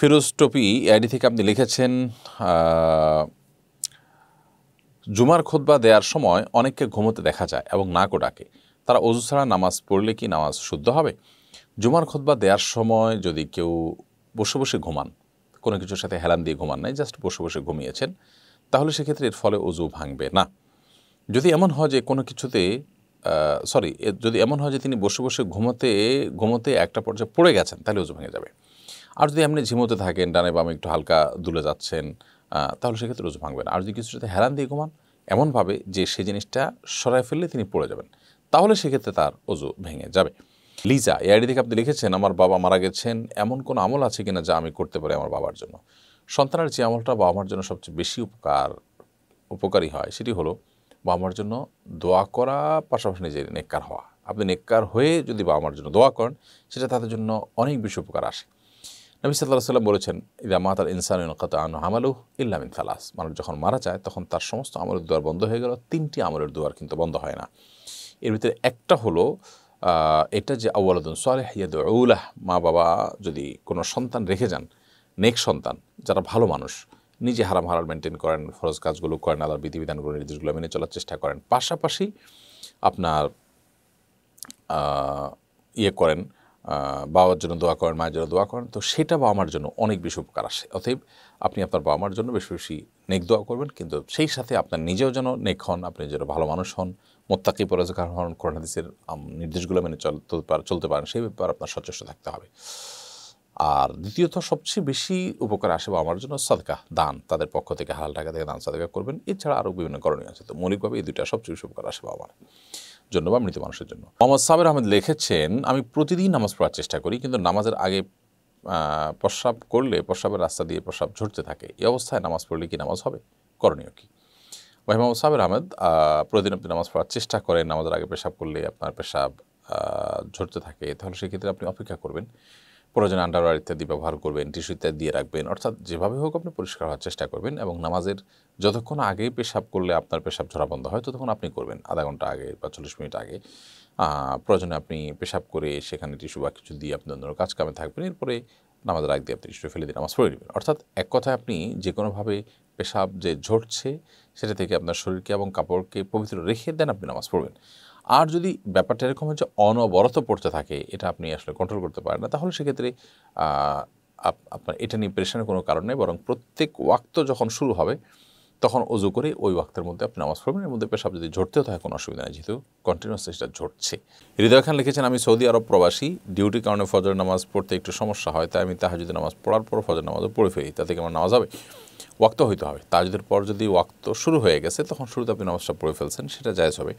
Firoz টপি ID থেকে আপনি লিখেছেন জুমার খোদবা দেওয়ার সময় অনেককে ঘুমোতে দেখা যায় এবং নাকও ডাকে তারা অজু ছাড়া নামাজ পড়লে কি নামাজ শুদ্ধ হবে জুমার খোদবা দেওয়ার সময় যদি কেউ বসে বসে ঘুমান কোনো কিছুর সাথে হেলান দিয়ে ঘুমান নাই জাস্ট বসে বসে ঘুমিয়েছেন তাহলে সেক্ষেত্রে এর ফলে অজু ভাঙবে না যদি এমন হয় যে কোনো কিছুতে সরি যদি এমন হয় যে তিনি বসে বসে ঘুমোতে ঘুমোতে একটা পর্যায়ে পড়ে গেছেন তাহলে অজু ভেঙে যাবে আর যদি আপনি ঝিমোতে থাকেন ডানে বামে একটু হালকা দুলে যাচ্ছেন তাহলে সেক্ষেত্রে রোজ ভাঙবেন আর যদি কিছুটাতে হেরান দিয়ে ঘুমান এমনভাবে যে সে জিনিসটা সরায় ফেললে তিনি পড়ে যাবেন তাহলে সেক্ষেত্রে তার অজু ভেঙে যাবে লিজা এ আইডি থেকে আপনি লিখেছেন আমার বাবা মারা গেছেন এমন কোন আমল আছে কিনা যা আমি করতে পারি আমার বাবার জন্য সন্তানের যে আমলটা বাবা মার জন্য সবচেয়ে বেশি উপকার উপকারী হয় সেটি হলো বাবা মার জন্য দোয়া করা পাশাপাশি নিজের নেককার হওয়া আপনি নেককার হয়ে যদি বাবা মার জন্য দোয়া করেন সেটা তাদের জন্য অনেক বেশি উপকার আসে নবী সাল্লাহ সাল্লাম বলেছেন ইদা মাতাল ইনসান কত আনু আমালু ইল্লামিন খালাস মানুষ যখন মারা যায় তখন তার সমস্ত আমলের দুয়ার বন্ধ হয়ে গেল তিনটি আমলের দুয়ার কিন্তু বন্ধ হয় না এর ভিতরে একটা হলো এটা যে আউ্লাদুন সালেহ ইয়াদ উলাহ মা বাবা যদি কোনো সন্তান রেখে যান নেক সন্তান যারা ভালো মানুষ নিজে হারাম হারাল মেনটেন করেন ফরজ কাজগুলো করেন আলার বিধিবিধানগুলো নির্দেশগুলো মেনে চলার চেষ্টা করেন পাশাপাশি আপনার ইয়ে করেন বাবার জন্য দোয়া করেন মায়ের জন্য দোয়া করেন তো সেটা বাবা মার জন্য অনেক বেশি উপকার আসে অতএব আপনি আপনার বাবা মার জন্য বেশি বেশি নেক দোয়া করবেন কিন্তু সেই সাথে আপনার নিজেও যেন নেক হন আপনি যেন ভালো মানুষ হন মোত্তাকি পরাজকার হন কোরআন হাদিসের নির্দেশগুলো মেনে চলতে চলতে পারেন সেই ব্যাপারে আপনার সচেষ্ট থাকতে হবে আর দ্বিতীয়ত সবচেয়ে বেশি উপকার আসে বাবার জন্য সাদকা দান তাদের পক্ষ থেকে হাল টাকা থেকে দান সাদকা করবেন এছাড়া আরও বিভিন্ন করণীয় আছে তো মৌলিকভাবে এই দুইটা সবচেয়ে বেশি উপকার আসে বাবা জন্য বা মৃত মানুষের জন্য মোহাম্মদ সাবের আহমেদ লিখেছেন আমি প্রতিদিন নামাজ পড়ার চেষ্টা করি কিন্তু নামাজের আগে প্রস্রাব করলে প্রস্রাবের রাস্তা দিয়ে প্রস্রাব ঝরতে থাকে এই অবস্থায় নামাজ পড়লে কি নামাজ হবে করণীয় কি ভাই মোহাম্মদ সাবের আহমেদ প্রতিদিন আপনি নামাজ পড়ার চেষ্টা করেন নামাজের আগে পেশাব করলে আপনার পেশাব ঝরতে থাকে তাহলে সেক্ষেত্রে আপনি অপেক্ষা করবেন প্রয়োজন আন্ডারওয়ার ইত্যাদি ব্যবহার করবেন টিস্যু ইত্যাদি দিয়ে রাখবেন অর্থাৎ যেভাবে হোক আপনি পরিষ্কার হওয়ার চেষ্টা করবেন এবং নামাজের যতক্ষণ আগে পেশাব করলে আপনার পেশাব ঝরা বন্ধ হয় ততক্ষণ আপনি করবেন আধা ঘন্টা আগে বা চল্লিশ মিনিট আগে প্রয়োজনে আপনি পেশাব করে সেখানে টিস্যু বা কিছু দিয়ে আপনি অন্য কাজ কামে থাকবেন এরপরে নামাজ রাখ দিয়ে আপনি টিস্যু ফেলে দিয়ে নামাজ পড়ে নেবেন অর্থাৎ এক কথায় আপনি যে কোনোভাবে পেশাব যে ঝরছে সেটা থেকে আপনার শরীরকে এবং কাপড়কে পবিত্র রেখে দেন আপনি নামাজ পড়বেন আর যদি ব্যাপারটা এরকম হচ্ছে অনবরত পড়তে থাকে এটা আপনি আসলে কন্ট্রোল করতে পারেন না তাহলে সেক্ষেত্রে আপনার এটা নিয়ে প্রেশনের কোনো কারণ নেই বরং প্রত্যেক ওয়াক্ত যখন শুরু হবে তখন অজু করে ওই ওয়াক্তের মধ্যে আপনি নামাজ পড়বেন এর মধ্যে পেশাব যদি ঝরতেও থাকে কোনো অসুবিধা নেই যেহেতু কন্টিনিউস সেটা ঝরছে হৃদয় খান লিখেছেন আমি সৌদি আরব প্রবাসী ডিউটির কারণে ফজর নামাজ পড়তে একটু সমস্যা হয় তাই আমি যদি নামাজ পড়ার পর ফজর নামাজও পড়ে ফেলি তাতে কেমন আমার নামাজ হবে ওয়াক্ত হইতে হবে তাহাজুদের পর যদি ওয়াক্ত শুরু হয়ে গেছে তখন শুরুতে আপনি নামাজটা পড়ে ফেলছেন সেটা জায়জ হবে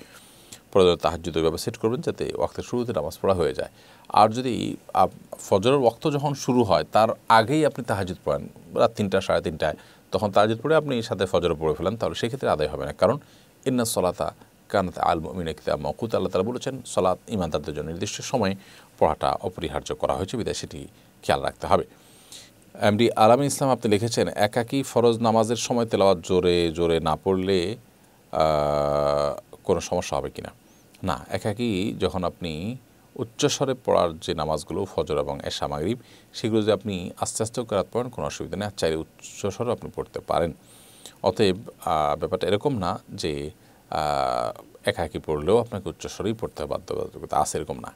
প্রয়োজনে তাহাজুদ ওইভাবে সেট করবেন যাতে ওয়াক্তের শুরুতে নামাজ পড়া হয়ে যায় আর যদি ফজরের ওয়াক্ত যখন শুরু হয় তার আগেই আপনি তাহাজুদ পড়েন রাত তিনটা সাড়ে তিনটায় তখন তাহাজুদ পড়ে আপনি সাথে ফজরে পড়ে ফেলেন তাহলে সেক্ষেত্রে আদায় হবে না কারণ ইন্না সলাতা কানাত আল মিনা কিতাব মকুত আল্লাহ তালা বলেছেন সলাত ইমানদারদের জন্য নির্দিষ্ট সময়ে পড়াটা অপরিহার্য করা হয়েছে বিদায় সেটি খেয়াল রাখতে হবে এমডি আলামী ইসলাম আপনি লিখেছেন একাকি ফরজ নামাজের সময় তেলাওয়াত জোরে জোরে না পড়লে কোনো সমস্যা হবে কিনা না একাকি যখন আপনি উচ্চস্বরে পড়ার যে নামাজগুলো ফজর এবং এশা মাগরিব সেগুলো যদি আপনি আস্তে আস্তে করাত পড়েন কোনো অসুবিধা নেই আর চাইলে উচ্চস্বরে আপনি পড়তে পারেন অতএব ব্যাপারটা এরকম না যে একাকি পড়লেও আপনাকে উচ্চস্বরেই পড়তে বাধ্যবাধকতা আছে এরকম না